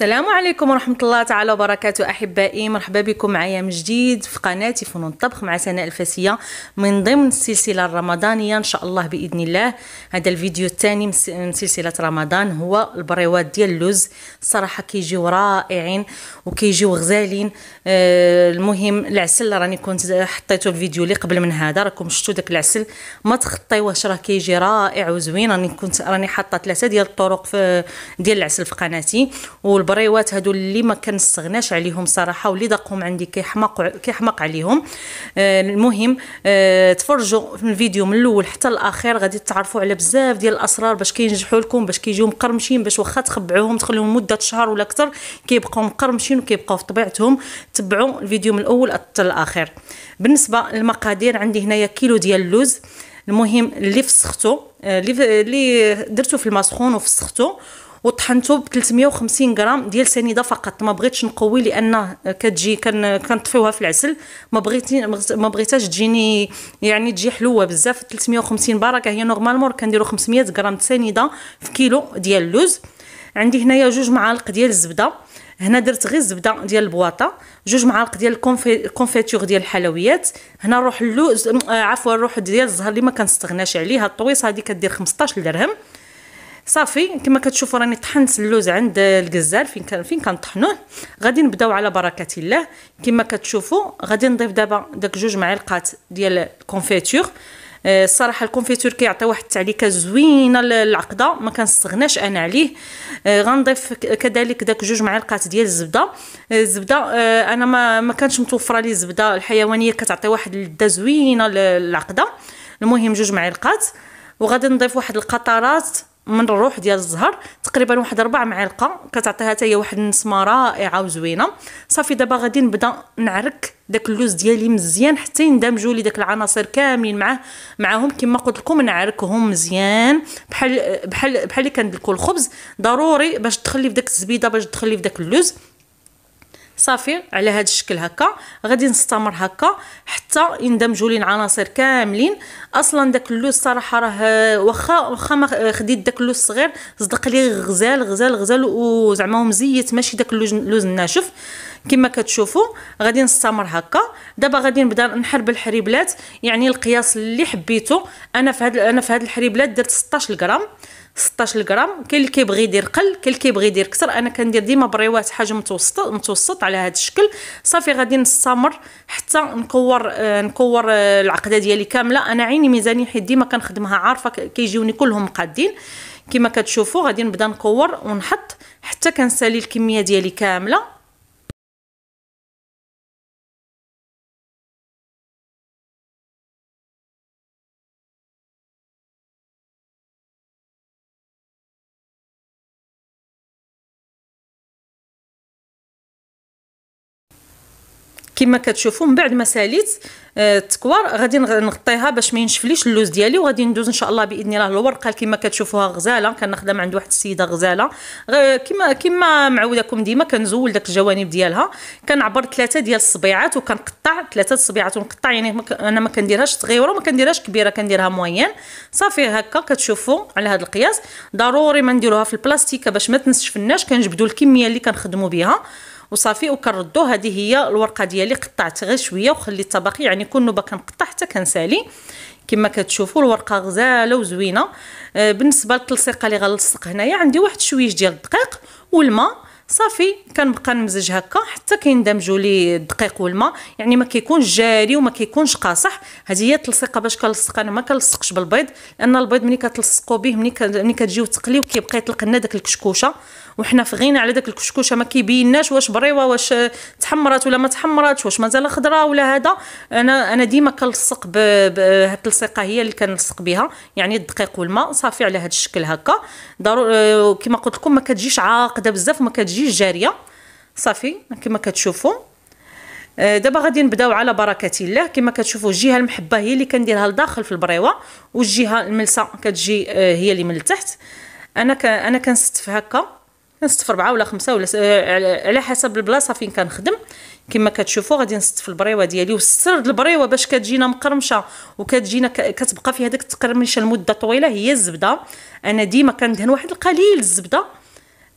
السلام عليكم ورحمة الله تعالى وبركاته أحبائي مرحبا بكم معايا من جديد في قناتي فنون الطبخ مع سناء الفاسية من ضمن السلسلة الرمضانية إن شاء الله بإذن الله هذا الفيديو الثاني من سلسلة رمضان هو البريوات ديال اللوز صراحة كيجيو رائعين وكيجيو غزالين آه، المهم العسل راني كنت حطيته الفيديو اللي قبل من هذا راكم شفتوا داك العسل ما تخطيوهش راه كيجي رائع وزوين راني كنت راني حاطة ثلاثة ديال الطرق ديال العسل في قناتي البريوات هادو اللي ما كنستغناش عليهم صراحه واللي داقهم عندي كيحماق كيحماق عليهم آه المهم آه تفرجوا في الفيديو من الاول حتى الاخير غادي تعرفوا على بزاف ديال الاسرار باش كينجحوا لكم باش كيجيو مقرمشين باش واخا تخبعوهم تخليهم مده شهر ولا اكثر كيبقاو مقرمشين وكيبقاو في طبيعتهم تبعوا الفيديو من الاول حتى الاخير بالنسبه للمقادير عندي هنايا كيلو ديال اللوز المهم اللي فسختو آه، اللي درتو في المسخون وفسختو وطحنته ب 350 غرام ديال سنيده فقط ما بغيتش نقوي لان كتجي كنطفيوها في العسل ما بغيتي ما بغيتهاش تجيني يعني تجي حلوه بزاف 350 بركه هي نورمالمون كنديرو 500 غرام سنيده في كيلو ديال اللوز عندي هنايا جوج معالق ديال الزبده هنا درت غير الزبده ديال البواطه جوج معالق ديال الكونفيتور ديال الحلويات هنا روح اللوز آه، عفوا روح ديال الزهر اللي ما كنستغناش عليه هاد الطويصه هذه كدير 15 درهم صافي كما كتشوفوا راني طحنت اللوز عند الجزار فين كان فين كنطحنوه غادي نبداو على بركه الله كما كتشوفوا غادي نضيف دابا داك جوج معلقات ديال الكونفيتور آه، الصراحه الكونفيتور كيعطي واحد التعليكه زوينه للعقده ما كنستغناش انا عليه آه، غنضيف كذلك داك جوج معلقات ديال الزبده آه، الزبده انا ما ما كانتش متوفره لي الزبده الحيوانيه كتعطي واحد اللذه زوينه للعقده المهم جوج معلقات وغادي نضيف واحد القطرات من الروح ديال الزهر تقريبا واحد ربع معلقه كتعطيها حتى هي واحد النسمه رائعه وزوينه صافي دابا غادي نبدا نعرك داك اللوز ديالي مزيان حتى يندمجوا لي داك العناصر كاملين معاه معاهم كما قلت لكم نعركهم مزيان بحال بحال بحال اللي كندلكوا الخبز ضروري باش تخلي في داك الزبيده باش تخلي في داك اللوز صافي على هذا الشكل هكا غادي نستمر هكا حتى يندمجوا لي العناصر كاملين اصلا داك اللوز صراحه راه واخا واخا ما خديت داك اللوز الصغير صدق لي غزال غزال غزال وزعما مزيت ماشي داك اللوز اللوز الناشف كما كتشوفوا غادي نستمر هكا دابا غادي نبدا نحرب الحريبلات يعني القياس اللي حبيته انا في هذا انا في هذا الحريبلات درت 16 غرام 16 غرام كاين اللي كيبغي يدير قل كاين اللي كيبغي يدير كثر انا كندير ديما بريوات حاجه متوسط متوسط على هذا الشكل صافي غادي نستمر حتى نكور آه نكور آه العقده ديالي كامله انا عيني ميزانيه حيت ديما كنخدمها عارفه كيجيوني كلهم قادين كما كتشوفوا غادي نبدا نكور ونحط حتى كنسالي الكميه ديالي كامله كما كتشوفوا من بعد ما ساليت التكوار آه، غادي نغطيها باش ما ينشفليش اللوز ديالي وغادي ندوز ان شاء الله باذن الله الورقه كما كتشوفوها غزاله كنخدم عند واحد السيده غزاله كما كما معودكم ديما كنزول داك الجوانب ديالها كنعبر ثلاثه ديال الصبيعات وكنقطع ثلاثه الصبيعات ونقطع يعني مك... انا ما كنديرهاش صغيره وما كنديرهاش كبيره كنديرها موين صافي هكا كتشوفوا على هذا القياس ضروري ما نديروها في البلاستيكه باش ما تنشفناش كنجبدوا الكميه اللي كنخدموا بها وصافي وكنردو هذه هي الورقه ديالي قطعت غير شويه وخليت الطبقي يعني كل نوبه كنقطع حتى كنسالي كما كتشوفوا الورقه غزاله وزوينه آه بالنسبه للتلصيقه اللي غنلصق هنايا عندي واحد شويه ديال الدقيق والماء صافي كنبقى نمزج هكا حتى كيندمجوا لي الدقيق والماء يعني ما كيكونش جاري وما كيكونش قاصح هذه هي التلصيقه باش كنلصق انا ما كنلصقش بالبيض لان البيض ملي كتلصقوا به ملي كتجيو تقليو كيبقى يطلق لنا داك الكشكوشه وحنا في غينا على داك الكشكوشه ما كيبيناش واش بريوه واش تحمرات ولا ما تحمراتش واش مازال خضراء ولا هذا انا انا ديما كنلصق بهاد التلصيقه هي اللي كنلصق بها يعني الدقيق والماء صافي على هاد الشكل هكا ضروري آه، كما قلت لكم ما كتجيش عاقده بزاف وما كتجيش جاريه صافي كما كتشوفوا آه، دابا غادي نبداو على بركه الله كما كتشوفوا الجهه المحبه هي اللي كنديرها لداخل في البريوه والجهه الملسه كتجي آه، هي اللي من التحت انا انا كنستف هكا نستف ربعة ولا خمسة ولا س... آه، على حسب البلاصة فين كنخدم كما كتشوفوا غادي نستف البريوه ديالي وسرد البريوه باش كتجينا مقرمشه وكتجينا كتبقى في هذاك التقرمشه لمده طويله هي الزبده انا ديما كندهن واحد القليل الزبده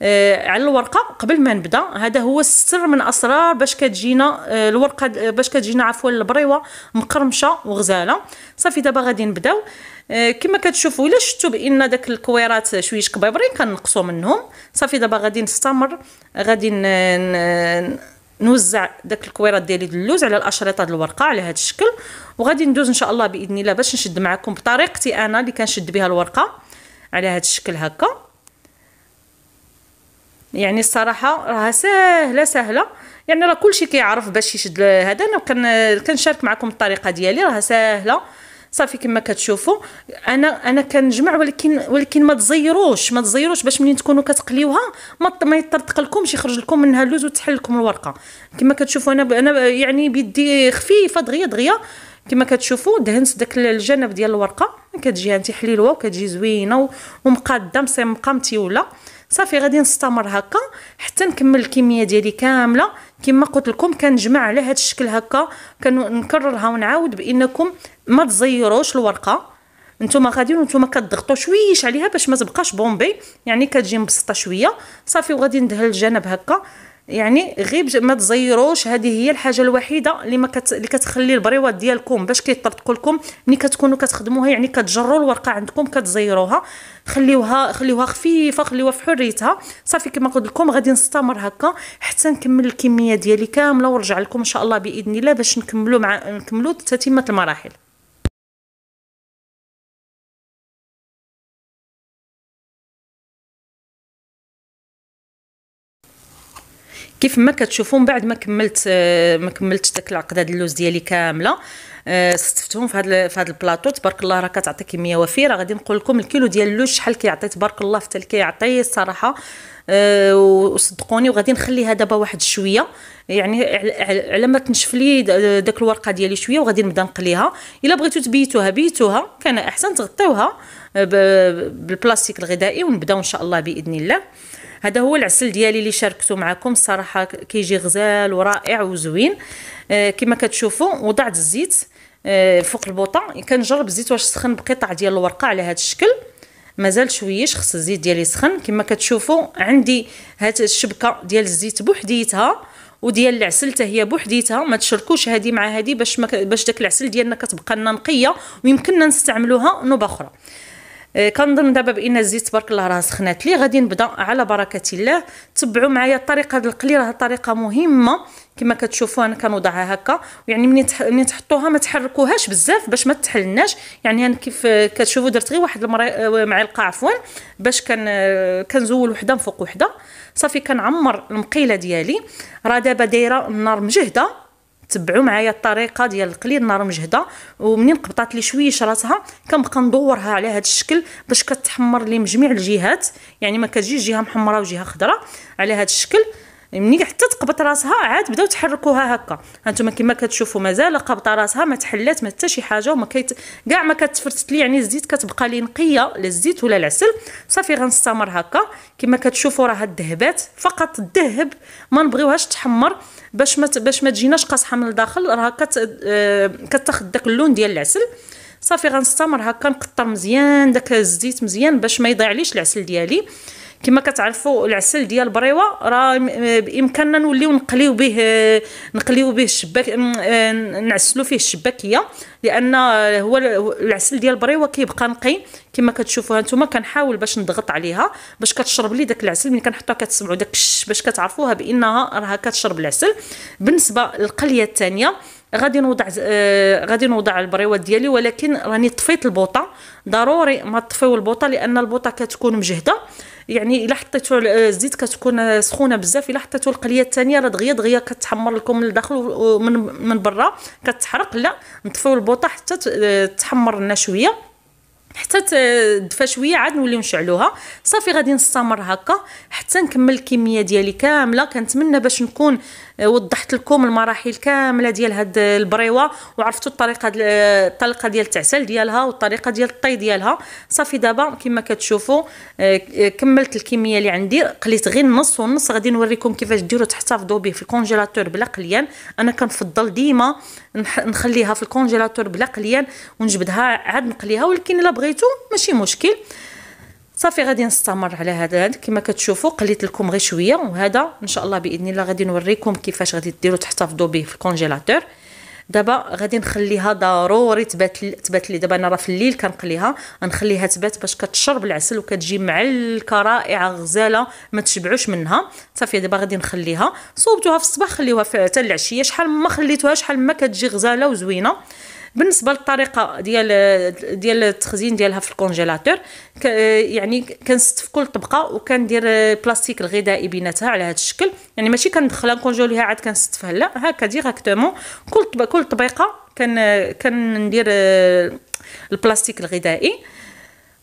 آه على الورقه قبل ما نبدا هذا هو السر من اسرار باش كتجينا آه الورقه باش كتجينا عفوا البريوه مقرمشه وغزاله صافي دابا غادي نبداو آه، كما كتشوفوا الا شفتوا بان داك الكويرات شويه كبيبرين كنقصوا منهم صافي دابا غادي نستمر غادي نوزع داك الكويرات ديالي د اللوز على الاشرطه ديال الورقه على هذا الشكل وغادي ندوز ان شاء الله باذن الله باش نشد معكم بطريقتي انا اللي كنشد بها الورقه على هذا الشكل هكا يعني الصراحه راها سهله سهله يعني راه كلشي كيعرف باش يشد هذا انا كنشارك معكم الطريقه ديالي راها سهله صافي كما كتشوفوا انا انا كنجمع ولكن ولكن ما تزيروش ما تزيروش باش منين تكونوا كتقليوها ما ما يطرطق لكمش يخرج لكم منها اللوز وتحل لكم الورقه كما كتشوفوا انا انا يعني بيدي خفيفه دغيا دغيا كما كتشوفوا دهنت داك الجنب ديال الورقه كتجي انت حليلوه وكتجي زوينه ومقاده مسمقه متيوله صافي غادي نستمر هكا حتى نكمل الكميه ديالي كامله كما قلت لكم كنجمع على هذا الشكل هكا كنكررها ونعاود بانكم ما تزيروش الورقه نتوما غاديين نتوما كتضغطوا شويش عليها باش ما تبقاش بومبي يعني كتجي مبسطه شويه صافي وغادي ندهل الجانب هكا يعني غير ما تزيروش هذه هي الحاجه الوحيده اللي ما كت... اللي كتخلي البريوات ديالكم باش كيطرطقوا لكم ملي كتكونوا كتخدموها يعني كتجروا الورقه عندكم كتزيروها خليوها خليوها خفيفه خليوها في حريتها صافي كما قلت لكم غادي نستمر هكا حتى نكمل الكميه ديالي كامله ونرجع لكم ان شاء الله باذن الله باش نكملوا مع نكملوا تتمه المراحل كيف ما كتشوفوا من بعد ما كملت آه، ما كملت داك العقده ديال اللوز ديالي كامله استفتهم آه، في هذا في هذا البلاطو تبارك الله راه كتعطي كميه وفيره غادي نقول لكم الكيلو ديال اللوز شحال كيعطي تبارك الله تلك كيعطي الصراحه أه وصدقوني وغادي نخليها دابا واحد شويه يعني على ما تنشف لي داك الورقه ديالي شويه وغادي نبدا نقليها الا بغيتو تبيتوها بيتوها كان احسن تغطيوها بالبلاستيك الغذائي ونبداو ان شاء الله باذن الله هذا هو العسل ديالي اللي شاركته معكم الصراحه كيجي غزال ورائع وزوين آه كما كتشوفوا وضعت الزيت آه فوق البوطه كنجرب الزيت واش سخن بقطع ديال الورقه على هذا الشكل مازال شويش خص الزيت ديالي سخن كما كتشوفوا عندي هاد الشبكه ديال الزيت بوحديتها وديال العسل حتى هي بوحديتها ما تشركوش هذه مع هذه باش ما باش داك العسل ديالنا كتبقى لنا نقيه ويمكننا نستعملوها نوبه اخرى إيه، كنظن دابا بان الزيت تبارك الله راه سخنات لي غادي نبدا على بركه الله تبعوا معايا الطريقه هذه القلي راه طريقه مهمه كما كتشوفوا انا كنوضعها هكا يعني ملي ملي تحطوها ما تحركوهاش بزاف باش ما تحلناش يعني انا كيف كتشوفوا درت غير واحد آه، معلقه عفوا باش كن آه، كنزول وحده من فوق وحده صافي كنعمر المقيله ديالي راه دابا دايره النار مجهده تبعوا معايا الطريقه ديال القليل نار مجهده ومنين قبطات لي شويش راسها كنبقى ندورها على هذا الشكل باش كتحمر لي من جميع الجهات يعني ما كتجيش جهه محمره وجهه خضراء على هذا الشكل ملي يعني حتى تقبط راسها عاد بداو تحركوها هكا هانتوما كما كتشوفوا مازال قابطه راسها ما تحلات ما حتى شي حاجه وما كيت كاع ما كتفرتت لي يعني الزيت كتبقى لي نقيه لا الزيت ولا العسل صافي غنستمر هكا كما كتشوفوا راه الذهبات فقط الذهب ما نبغيوهاش تحمر باش ما باش ما تجيناش قاصحه من الداخل راه كت آه، كتاخذ داك اللون ديال العسل صافي غنستمر هكا نقطر مزيان داك الزيت مزيان باش ما يضيعليش العسل ديالي كما كتعرفوا العسل ديال البريوه راه بامكاننا نوليو نقليو به نقليو به الشباك نعسلو فيه الشباكيه لان هو العسل ديال البريوه كيبقى نقي كما كتشوفوها نتوما كنحاول باش نضغط عليها باش كتشرب لي داك العسل ملي كنحطوها كتسمعوا داك باش كتعرفوها بانها راها كتشرب العسل بالنسبه للقليه الثانيه غادي نوضع آه غادي نوضع البريوات ديالي ولكن راني طفيت البوطه ضروري ما تطفيو البوطه لان البوطه كتكون مجهده يعني الا حطيتو آه، الزيت كتكون سخونه بزاف الا حطيتو القليه الثانيه راه دغيا دغيا كتحمر لكم من الداخل ومن من برا كتحرق لا نطفيو البوطه حتى آه، تحمر لنا شويه حتى تدفى شويه عاد نوليو نشعلوها صافي غادي نستمر هكا حتى نكمل الكميه ديالي كامله كنتمنى باش نكون آه، وضحت لكم المراحل كامله ديال هاد البريوه وعرفتوا الطريقه دل... آه، الطريقه ديال التعسل ديالها والطريقه ديال الطي ديالها صافي دابا كما كتشوفوا آه، كملت الكميه اللي عندي قليت غير نص ونص غادي نوريكم كيفاش ديروا تحتفظوا به في الكونجيلاتور بلا قليان انا كنفضل ديما نخليها في الكونجيلاتور بلا قليان ونجبدها عاد نقليها ولكن الا بغيتو ماشي مشكل صافي غادي نستمر على هذا كما كتشوفوا قليت لكم غير شويه وهذا ان شاء الله باذن الله غادي نوريكم كيفاش غادي ديروا تحتفظوا به في الكونجيلاتور دابا غادي نخليها ضروري تبات تبات لي دابا انا راه في الليل كنقليها غنخليها تبات باش كتشرب العسل وكتجي معلكه رائعه غزاله ما تشبعوش منها صافي دابا غادي نخليها صوبتوها في الصباح خليوها حتى العشيه شحال ما خليتوها شحال ما كتجي غزاله وزوينه بالنسبه للطريقه ديال ديال التخزين ديالها في الكونجيلاتور يعني كنستف كل طبقه وكندير البلاستيك الغذائي بيناتها على هذا الشكل يعني ماشي كندخلها نكونجوليها عاد كنستفها لا هكا ديريكتومون كل طبقة كل طبيقه كن كندير البلاستيك الغذائي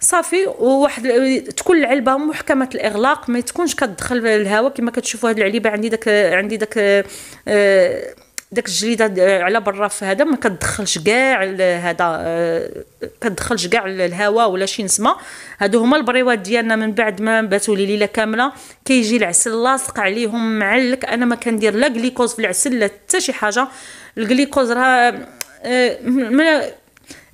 صافي وواحد تكون العلبه محكمه الاغلاق ما تكونش كتدخل الهواء كما كتشوفوا هاد العلبه عندي داك عندي داك آه داك الجليده على برا في هذا ما كتدخلش كاع هذا آه، كتدخلش كاع الهواء ولا شي نسمه هادو هما البريوات ديالنا من بعد ما باتوا لي ليله كامله كيجي العسل لاصق عليهم معلك انا ما كندير لا غليكوز في العسل لا حتى شي حاجه الغليكوز راه آه،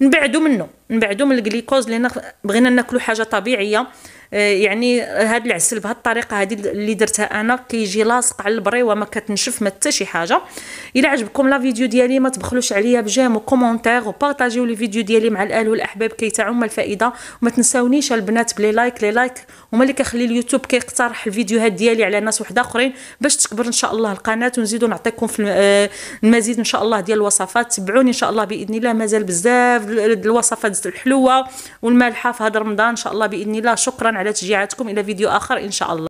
نبعدوا منه نبعدوا من الغليكوز لان بغينا ناكلوا حاجه طبيعيه آه، يعني هاد العسل بهالطريقه هذه اللي درتها انا كيجي لاصق على البري وما كتنشف ما حتى شي حاجه الا عجبكم لا فيديو ديالي ما تبخلوش عليا بجيم وكومونتير وبارطاجيو لي فيديو ديالي مع الاهل والاحباب كيتعم الفائده وما تنساونيش البنات بلي لايك لي لايك هما اللي كيخلي اليوتيوب كيقترح الفيديوهات ديالي على ناس وحده اخرين باش تكبر ان شاء الله القناه ونزيدو نعطيكم في المزيد آه، ان شاء الله ديال الوصفات تبعوني ان شاء الله باذن الله مازال بزاف الوصفات الحلوه والمالحه في هذا رمضان ان شاء الله باذن الله شكرا على تشجيعاتكم الى فيديو اخر ان شاء الله